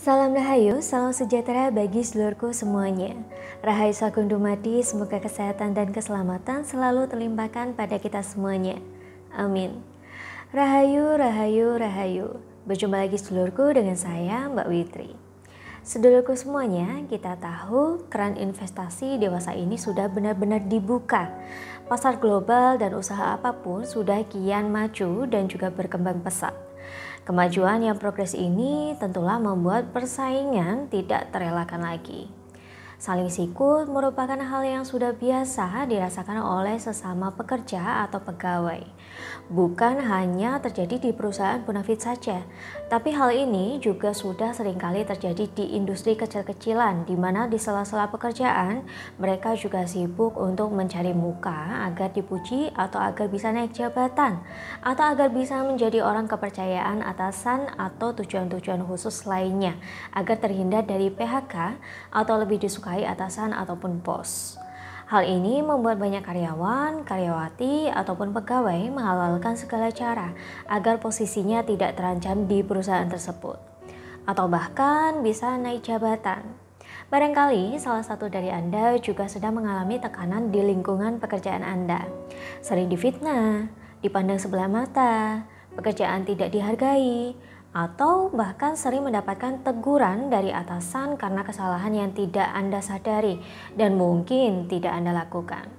Salam Rahayu, salam sejahtera bagi seluruhku semuanya. Rahayu Sagundumadi, semoga kesehatan dan keselamatan selalu terlimpahkan pada kita semuanya. Amin. Rahayu, Rahayu, Rahayu. Berjumpa lagi seluruhku dengan saya, Mbak Witri. Sedulurku semuanya, kita tahu keran investasi dewasa ini sudah benar-benar dibuka. Pasar global dan usaha apapun sudah kian maju dan juga berkembang pesat. Kemajuan yang progres ini tentulah membuat persaingan tidak terelakkan lagi. Saling sikut merupakan hal yang sudah biasa dirasakan oleh sesama pekerja atau pegawai. Bukan hanya terjadi di perusahaan Bonafit saja, tapi hal ini juga sudah seringkali terjadi di industri kecil-kecilan di mana di sela-sela pekerjaan mereka juga sibuk untuk mencari muka agar dipuji atau agar bisa naik jabatan atau agar bisa menjadi orang kepercayaan atasan atau tujuan-tujuan khusus lainnya agar terhindar dari PHK atau lebih disukai disukai atasan ataupun bos. Hal ini membuat banyak karyawan, karyawati, ataupun pegawai menghalalkan segala cara agar posisinya tidak terancam di perusahaan tersebut, atau bahkan bisa naik jabatan. Barangkali salah satu dari Anda juga sedang mengalami tekanan di lingkungan pekerjaan Anda, sering difitnah, dipandang sebelah mata, pekerjaan tidak dihargai, atau bahkan sering mendapatkan teguran dari atasan karena kesalahan yang tidak Anda sadari dan mungkin tidak Anda lakukan.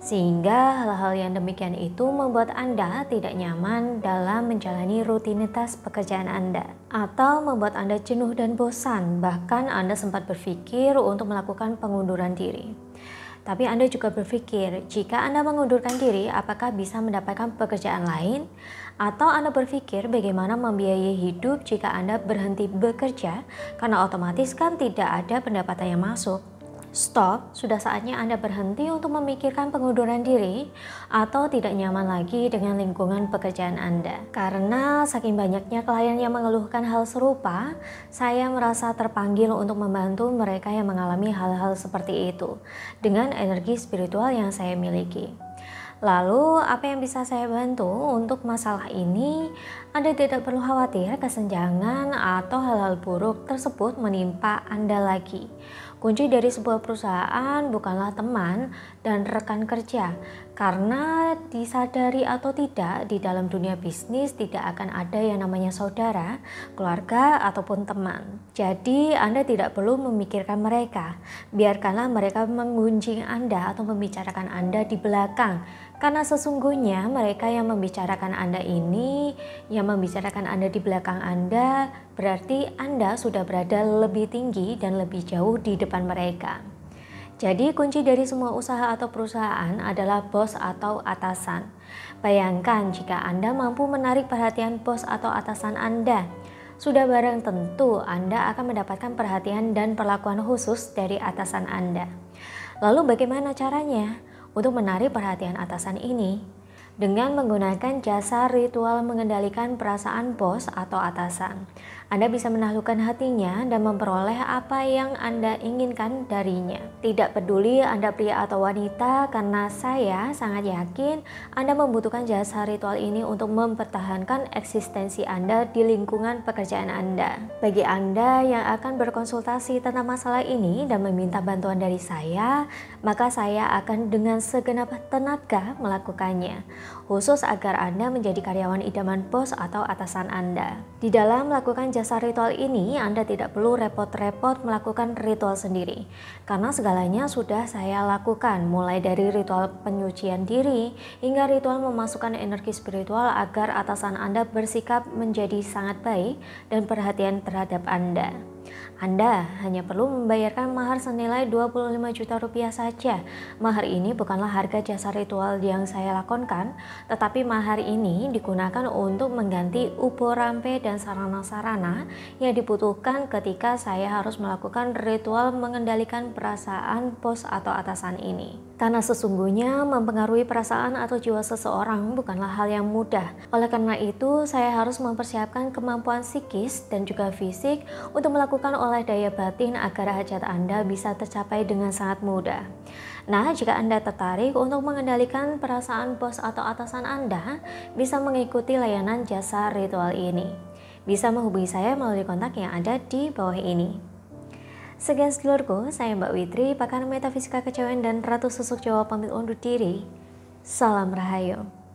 Sehingga hal-hal yang demikian itu membuat Anda tidak nyaman dalam menjalani rutinitas pekerjaan Anda atau membuat Anda jenuh dan bosan, bahkan Anda sempat berpikir untuk melakukan pengunduran diri. Tapi Anda juga berpikir, jika Anda mengundurkan diri, apakah bisa mendapatkan pekerjaan lain? Atau Anda berpikir bagaimana membiayai hidup jika Anda berhenti bekerja karena otomatis kan tidak ada pendapatan yang masuk? Stop, sudah saatnya Anda berhenti untuk memikirkan pengunduran diri atau tidak nyaman lagi dengan lingkungan pekerjaan Anda. Karena saking banyaknya klien yang mengeluhkan hal serupa, saya merasa terpanggil untuk membantu mereka yang mengalami hal-hal seperti itu dengan energi spiritual yang saya miliki. Lalu, apa yang bisa saya bantu untuk masalah ini? Anda tidak perlu khawatir kesenjangan atau hal-hal buruk tersebut menimpa Anda lagi. Kunci dari sebuah perusahaan bukanlah teman dan rekan kerja, karena disadari atau tidak, di dalam dunia bisnis tidak akan ada yang namanya saudara, keluarga, ataupun teman. Jadi, Anda tidak perlu memikirkan mereka. Biarkanlah mereka menggunjing Anda atau membicarakan Anda di belakang, karena sesungguhnya mereka yang membicarakan Anda ini, yang membicarakan Anda di belakang Anda, berarti Anda sudah berada lebih tinggi dan lebih jauh di depan mereka. Jadi, kunci dari semua usaha atau perusahaan adalah bos atau atasan. Bayangkan jika Anda mampu menarik perhatian bos atau atasan Anda, sudah barang tentu Anda akan mendapatkan perhatian dan perlakuan khusus dari atasan Anda. Lalu, bagaimana caranya? untuk menarik perhatian atasan ini dengan menggunakan jasa ritual mengendalikan perasaan bos atau atasan. Anda bisa menaklukkan hatinya dan memperoleh apa yang Anda inginkan darinya. Tidak peduli Anda pria atau wanita, karena saya sangat yakin Anda membutuhkan jasa ritual ini untuk mempertahankan eksistensi Anda di lingkungan pekerjaan Anda. Bagi Anda yang akan berkonsultasi tentang masalah ini dan meminta bantuan dari saya, maka saya akan dengan segenap tenaga melakukannya khusus agar Anda menjadi karyawan idaman bos atau atasan Anda. Di dalam melakukan jasa ritual ini, Anda tidak perlu repot-repot melakukan ritual sendiri, karena segalanya sudah saya lakukan, mulai dari ritual penyucian diri hingga ritual memasukkan energi spiritual agar atasan Anda bersikap menjadi sangat baik dan perhatian terhadap Anda. Anda hanya perlu membayarkan mahar senilai 25 juta rupiah saja. Mahar ini bukanlah harga jasa ritual yang saya lakonkan, tetapi mahar ini digunakan untuk mengganti upo rampe dan sarana-sarana yang dibutuhkan ketika saya harus melakukan ritual mengendalikan perasaan bos atau atasan ini. Karena sesungguhnya mempengaruhi perasaan atau jiwa seseorang bukanlah hal yang mudah. Oleh karena itu, saya harus mempersiapkan kemampuan psikis dan juga fisik untuk melakukan olah daya batin agar hajat Anda bisa tercapai dengan sangat mudah. Nah, jika Anda tertarik untuk mengendalikan perasaan bos atau atasan Anda, bisa mengikuti layanan jasa ritual ini. Bisa menghubungi saya melalui kontak yang ada di bawah ini. Sekian sedulurku, saya Mbak Witri, pakar metafisika kecewaan dan ratu susuk Jawa pamit undur diri. Salam rahayu.